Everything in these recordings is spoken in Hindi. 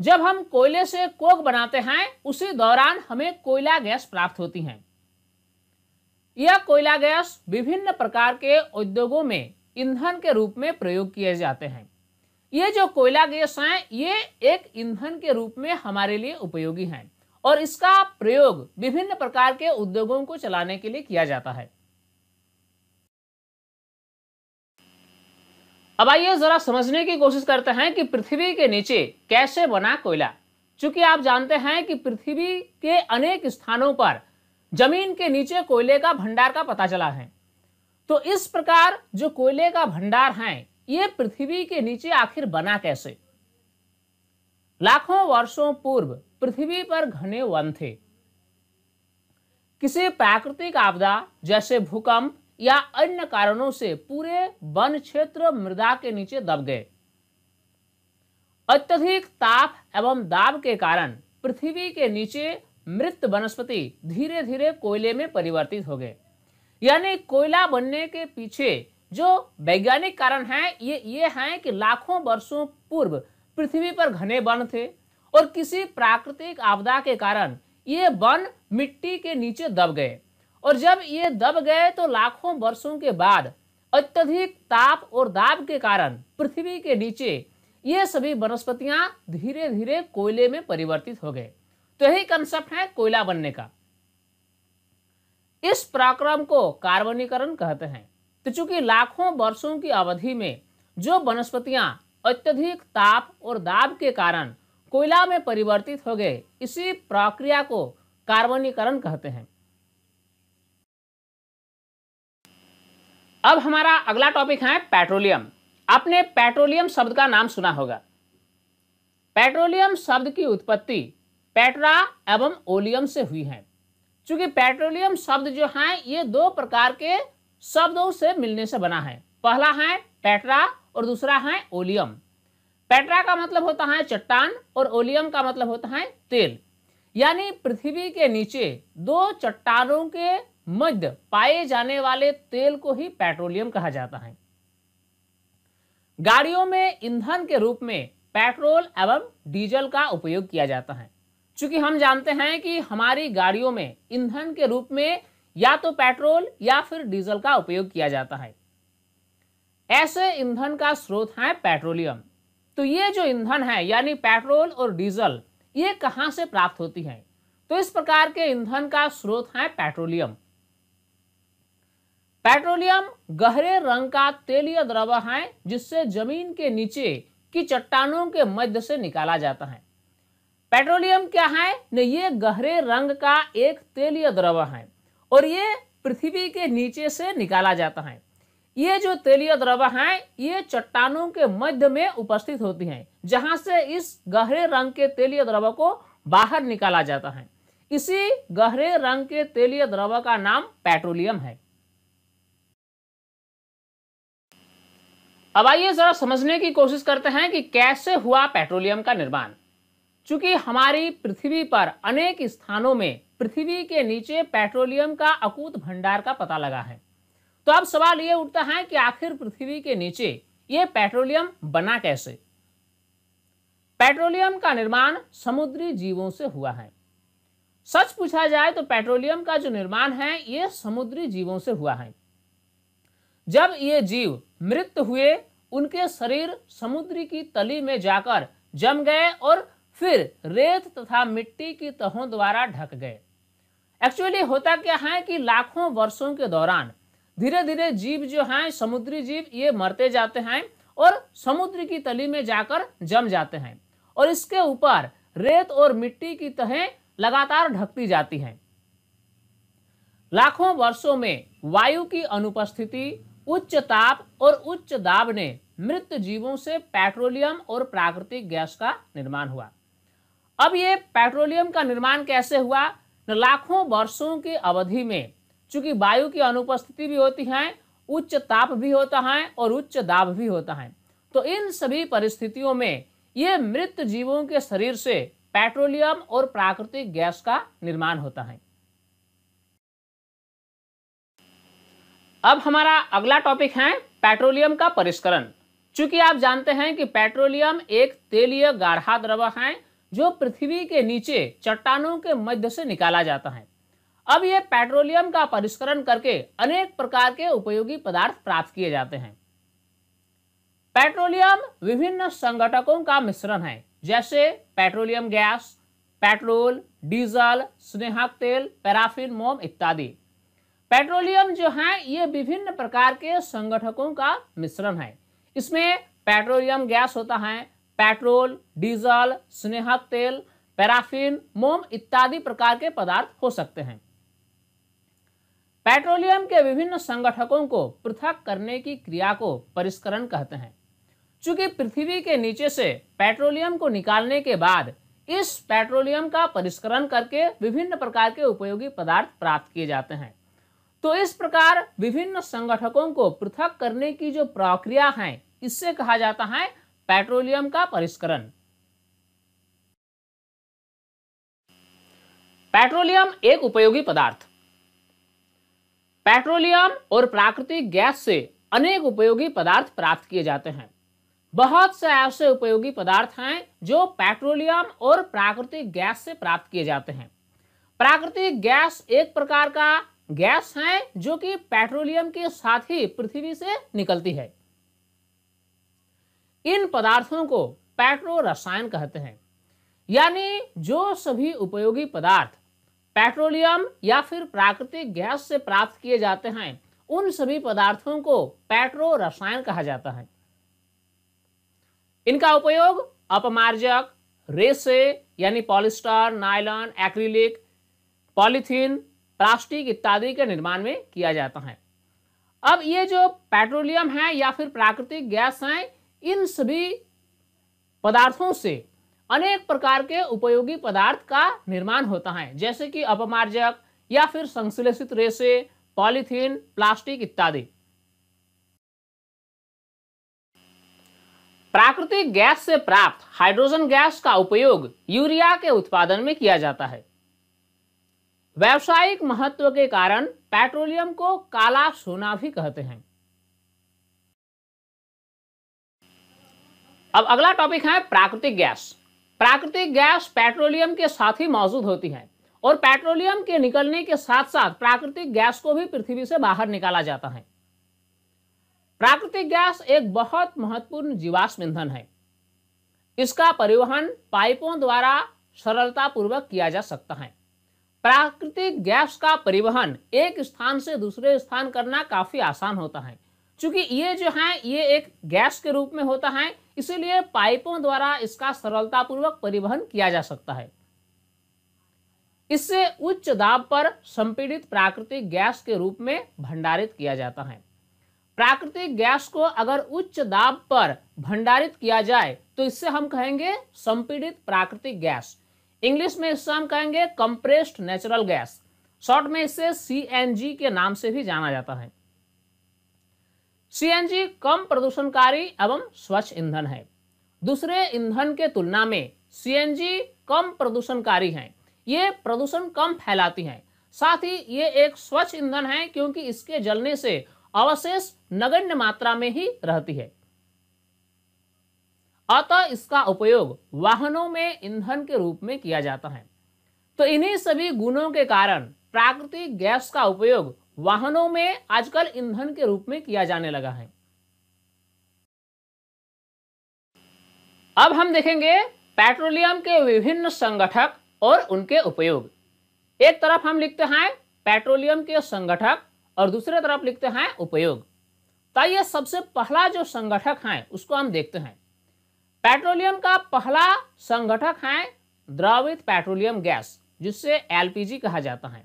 जब हम कोयले से कोक बनाते हैं उसी दौरान हमें कोयला गैस प्राप्त होती है यह कोयला गैस विभिन्न प्रकार के उद्योगों में ईंधन के रूप में प्रयोग किए जाते हैं ये जो कोयला गैस है ये एक ईंधन के रूप में हमारे लिए उपयोगी है और इसका प्रयोग विभिन्न प्रकार के उद्योगों को चलाने के लिए किया जाता है अब आइए जरा समझने की कोशिश करते हैं कि पृथ्वी के नीचे कैसे बना कोयला चूंकि आप जानते हैं कि पृथ्वी के अनेक स्थानों पर जमीन के नीचे कोयले का भंडार का पता चला है तो इस प्रकार जो कोयले का भंडार है ये पृथ्वी के नीचे आखिर बना कैसे लाखों वर्षों पूर्व पृथ्वी पर घने वन थे किसी प्राकृतिक आपदा जैसे भूकंप या अन्य कारणों से पूरे वन क्षेत्र मृदा के नीचे दब गए अत्यधिक ताप एवं दाब के कारण पृथ्वी के नीचे मृत वनस्पति धीरे धीरे कोयले में परिवर्तित हो गए यानी कोयला बनने के पीछे जो वैज्ञानिक कारण है ये ये हैं कि लाखों वर्षों पूर्व पृथ्वी पर घने वन थे और किसी प्राकृतिक आपदा के कारण ये वन मिट्टी के नीचे दब गए और जब ये दब गए तो लाखों वर्षों के बाद अत्यधिक ताप और दाब के कारण पृथ्वी के नीचे ये सभी वनस्पतियां धीरे धीरे कोयले में परिवर्तित हो गए तो यही कंसेप्ट है कोयला बनने का इस पराक्रम को कार्बनीकरण कहते हैं तो चूंकि लाखों वर्षों की अवधि में जो वनस्पतियां अत्यधिक ताप और दाब के कारण कोयला में परिवर्तित हो गए इसी प्रक्रिया को कार्बनीकरण कहते हैं अब हमारा अगला टॉपिक है पेट्रोलियम आपने पेट्रोलियम शब्द का नाम सुना होगा पेट्रोलियम शब्द की उत्पत्ति पेट्रा एवं ओलियम से हुई है क्योंकि पेट्रोलियम शब्द जो है ये दो प्रकार के शब्दों से मिलने से बना है पहला है पेट्रा और दूसरा है ओलियम पेट्रा का मतलब होता है चट्टान और ओलियम का मतलब होता है तेल यानी पृथ्वी के नीचे दो चट्टानों के मध्य पाए जाने वाले तेल को ही पेट्रोलियम कहा जाता है गाड़ियों में ईंधन के रूप में पेट्रोल एवं डीजल का उपयोग किया जाता है चूंकि हम जानते हैं कि हमारी गाड़ियों में ईंधन के रूप में या तो पेट्रोल या फिर डीजल का उपयोग किया जाता है ऐसे ईंधन का स्रोत है पेट्रोलियम तो ये जो ईंधन है यानी पेट्रोल और डीजल ये कहां से प्राप्त होती है तो इस प्रकार के ईंधन का स्रोत है पेट्रोलियम पेट्रोलियम गहरे रंग का तेलीय द्रव है जिससे जमीन के नीचे की चट्टानों के मध्य से निकाला जाता है पेट्रोलियम क्या है न ये गहरे रंग का एक तेलीय द्रव है और ये पृथ्वी के नीचे से निकाला जाता है ये जो तेलीय द्रव है ये चट्टानों के मध्य में उपस्थित होती हैं जहां से इस गहरे रंग के तेलीय द्रव को बाहर निकाला जाता है इसी गहरे रंग के तेलीय द्रव का नाम पेट्रोलियम है अब आइए जरा समझने की कोशिश करते हैं कि कैसे हुआ पेट्रोलियम का निर्माण चूंकि हमारी पृथ्वी पर अनेक स्थानों में पृथ्वी के नीचे पेट्रोलियम का अकूत भंडार का पता लगा है तो अब सवाल ये उठता है कि आखिर पृथ्वी के नीचे ये पेट्रोलियम बना कैसे पेट्रोलियम का निर्माण समुद्री जीवों से हुआ है सच पूछा जाए तो पेट्रोलियम का जो निर्माण है ये समुद्री जीवों से हुआ है जब ये जीव मृत हुए उनके शरीर समुद्र की तली में जाकर जम गए और फिर रेत तथा मिट्टी की तहों द्वारा ढक गए एक्चुअली होता क्या है कि लाखों वर्षों के दौरान धीरे धीरे जीव जो हैं समुद्री जीव ये मरते जाते हैं और समुद्र की तली में जाकर जम जाते हैं और इसके ऊपर रेत और मिट्टी की तहें लगातार ढकती जाती हैं लाखों वर्षों में वायु की अनुपस्थिति उच्च ताप और उच्च दाब ने मृत जीवों से पेट्रोलियम और प्राकृतिक गैस का निर्माण हुआ अब ये पेट्रोलियम का निर्माण कैसे हुआ लाखों वर्षों की अवधि में चूंकि वायु की अनुपस्थिति भी होती है उच्च ताप भी होता है और उच्च दाब भी होता है तो इन सभी परिस्थितियों में ये मृत जीवों के शरीर से पेट्रोलियम और प्राकृतिक गैस का निर्माण होता है अब हमारा अगला टॉपिक है पेट्रोलियम का परिष्करण चूंकि आप जानते हैं कि पेट्रोलियम एक तेलीय गाढ़ा द्रव है जो पृथ्वी के नीचे चट्टानों के मध्य से निकाला जाता है अब ये पेट्रोलियम का परिष्करण करके अनेक प्रकार के उपयोगी पदार्थ प्राप्त किए जाते हैं पेट्रोलियम विभिन्न संगठकों का मिश्रण है जैसे पेट्रोलियम गैस पेट्रोल डीजल स्नेहक तेल पैराफिन मोम इत्यादि पेट्रोलियम जो है ये विभिन्न प्रकार के संगठकों का मिश्रण है इसमें पेट्रोलियम गैस होता है पेट्रोल डीजल स्नेहक तेल पैराफिन मोम इत्यादि प्रकार के पदार्थ हो सकते हैं पेट्रोलियम के विभिन्न संगठकों को पृथक करने की क्रिया को परिष्करण कहते हैं चूंकि पृथ्वी के नीचे से पेट्रोलियम को निकालने के बाद इस पेट्रोलियम का परिष्करण करके विभिन्न प्रकार के उपयोगी पदार्थ प्राप्त किए जाते हैं तो इस प्रकार विभिन्न संगठकों को पृथक करने की जो प्रक्रिया है इससे कहा जाता है पेट्रोलियम का परिष्करण पेट्रोलियम एक उपयोगी पदार्थ पेट्रोलियम और प्राकृतिक गैस से अनेक उपयोगी पदार्थ प्राप्त किए जाते हैं बहुत से ऐसे उपयोगी पदार्थ हैं जो पेट्रोलियम और प्राकृतिक गैस से प्राप्त किए जाते हैं प्राकृतिक गैस एक प्रकार का गैस हैं जो कि पेट्रोलियम के साथ ही पृथ्वी से निकलती है इन पदार्थों को पेट्रो रसायन कहते हैं यानी जो सभी उपयोगी पदार्थ पेट्रोलियम या फिर प्राकृतिक गैस से प्राप्त किए जाते हैं उन सभी पदार्थों को पेट्रो रसायन कहा जाता है इनका उपयोग अपमार्जक रेसे यानी polyester nylon acrylic polythene plastic इत्यादि के निर्माण में किया जाता है अब ये जो पेट्रोलियम है या फिर प्राकृतिक गैस हैं इन सभी पदार्थों से अनेक प्रकार के उपयोगी पदार्थ का निर्माण होता है जैसे कि अपमार्जक या फिर संश्लेषित रेसे पॉलीथीन प्लास्टिक इत्यादि प्राकृतिक गैस से प्राप्त हाइड्रोजन गैस का उपयोग यूरिया के उत्पादन में किया जाता है व्यावसायिक महत्व के कारण पेट्रोलियम को काला सोना भी कहते हैं अब अगला टॉपिक है प्राकृतिक गैस प्राकृतिक गैस पेट्रोलियम के साथ ही मौजूद होती है और पेट्रोलियम के निकलने के साथ साथ प्राकृतिक गैस को भी पृथ्वी से बाहर निकाला जाता है प्राकृतिक गैस एक बहुत महत्वपूर्ण जीवाश्म ईंधन है इसका परिवहन पाइपों द्वारा सरलतापूर्वक किया जा सकता है प्राकृतिक गैस का परिवहन एक स्थान से दूसरे स्थान करना काफ़ी आसान होता है क्योंकि ये जो है ये एक गैस के रूप में होता है इसीलिए पाइपों द्वारा इसका सरलतापूर्वक परिवहन किया जा सकता है इससे उच्च दाब पर संपीड़ित प्राकृतिक गैस के रूप में भंडारित किया जाता है प्राकृतिक गैस को अगर उच्च दाब पर भंडारित किया जाए तो इससे हम कहेंगे संपीड़ित प्राकृतिक गैस इंग्लिश में इससे हम कहेंगे कंप्रेस्ड नेचुरल गैस शॉर्ट में इसे सी के नाम से भी जाना जाता है सी कम प्रदूषणकारी एवं स्वच्छ ईंधन है दूसरे ईंधन के तुलना में सी कम प्रदूषणकारी है ये प्रदूषण कम फैलाती है साथ ही ये एक स्वच्छ ईंधन है क्योंकि इसके जलने से अवशेष नगण्य मात्रा में ही रहती है अतः इसका उपयोग वाहनों में ईंधन के रूप में किया जाता है तो इन्हीं सभी गुणों के कारण प्राकृतिक गैस का उपयोग वाहनों में आजकल ईंधन के रूप में किया जाने लगा है अब हम देखेंगे पेट्रोलियम के विभिन्न संगठक और उनके उपयोग एक तरफ हम लिखते हैं पेट्रोलियम के संगठक और दूसरे तरफ लिखते हैं उपयोग तो ये सबसे पहला जो संगठक है उसको हम देखते हैं पेट्रोलियम का पहला संगठक है द्रवित पेट्रोलियम गैस जिससे एलपीजी कहा जाता है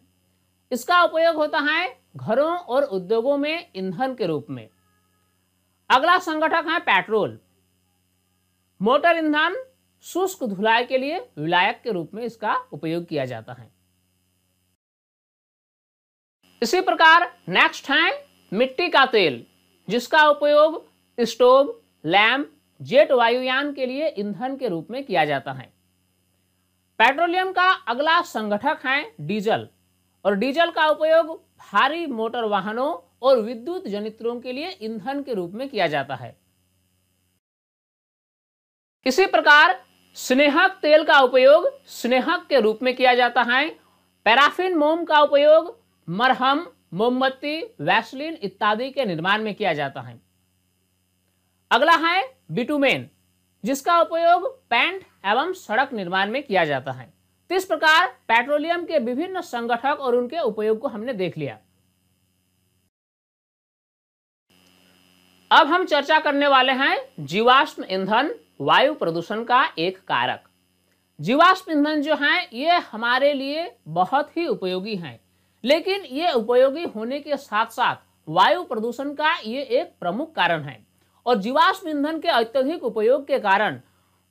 इसका उपयोग होता है घरों और उद्योगों में ईंधन के रूप में अगला संगठक है पेट्रोल मोटर ईंधन शुष्क धुलाई के लिए विलायक के रूप में इसका उपयोग किया जाता है इसी प्रकार नेक्स्ट है मिट्टी का तेल जिसका उपयोग स्टोव लैम्प जेट वायुयान के लिए ईंधन के रूप में किया जाता है पेट्रोलियम का अगला संगठक है डीजल और डीजल का उपयोग भारी मोटर वाहनों और विद्युत जनित्रों के लिए ईंधन के रूप में किया जाता है इसी प्रकार स्नेहक तेल का उपयोग स्नेहक के रूप में किया जाता है पैराफिन मोम का उपयोग मरहम मोमबत्ती वैसलिन इत्यादि के निर्माण में किया जाता है अगला है बिटुमेन जिसका उपयोग पैंट एवं सड़क निर्माण में किया जाता है इस प्रकार पेट्रोलियम के विभिन्न संगठक और उनके उपयोग को हमने देख लिया अब हम चर्चा करने वाले हैं जीवाश्म ईंधन वायु प्रदूषण का एक कारक जीवाश्म ईंधन जो है ये हमारे लिए बहुत ही उपयोगी हैं लेकिन ये उपयोगी होने के साथ साथ वायु प्रदूषण का ये एक प्रमुख कारण है और जीवाश्म ईंधन के अत्यधिक उपयोग के कारण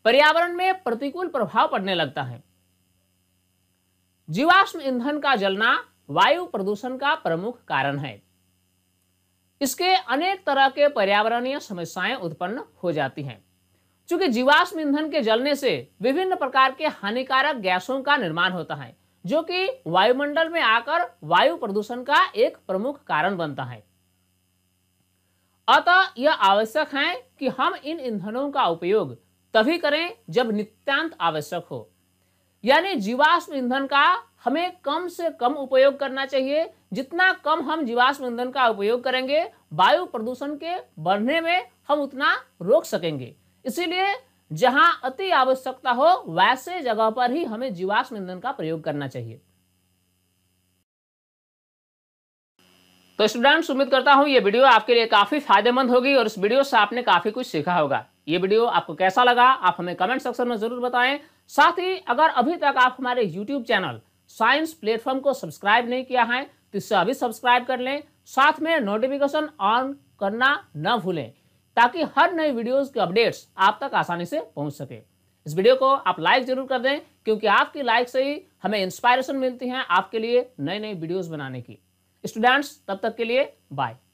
पर्यावरण में प्रतिकूल प्रभाव पड़ने लगता है जीवाश्म ईंधन का जलना वायु प्रदूषण का प्रमुख कारण है इसके अनेक तरह के पर्यावरणीय समस्याएं उत्पन्न हो जाती हैं चूंकि जीवाश्म ईंधन के जलने से विभिन्न प्रकार के हानिकारक गैसों का निर्माण होता है जो कि वायुमंडल में आकर वायु प्रदूषण का एक प्रमुख कारण बनता है अतः यह आवश्यक है कि हम इन ईंधनों का उपयोग तभी करें जब नित्यांत आवश्यक हो यानी जीवाश्म ईंधन का हमें कम से कम उपयोग करना चाहिए जितना कम हम जीवाश्म ईंधन का उपयोग करेंगे वायु प्रदूषण के बढ़ने में हम उतना रोक सकेंगे इसीलिए जहां अति आवश्यकता हो वैसे जगह पर ही हमें जीवाश्म ईंधन का प्रयोग करना चाहिए तो स्टूडेंट्स उम्मीद करता हूँ ये वीडियो आपके लिए काफ़ी फायदेमंद होगी और इस वीडियो से आपने काफ़ी कुछ सीखा होगा ये वीडियो आपको कैसा लगा आप हमें कमेंट सेक्शन में ज़रूर बताएं साथ ही अगर अभी तक आप हमारे यूट्यूब चैनल साइंस प्लेटफॉर्म को सब्सक्राइब नहीं किया है तो इससे अभी सब्सक्राइब कर लें साथ में नोटिफिकेशन ऑन करना न भूलें ताकि हर नई वीडियोज़ के अपडेट्स आप तक आसानी से पहुँच सके इस वीडियो को आप लाइक ज़रूर कर दें क्योंकि आपकी लाइक से ही हमें इंस्पायरेशन मिलती है आपके लिए नई नई वीडियोज़ बनाने की स्टूडेंट्स तब तक के लिए बाय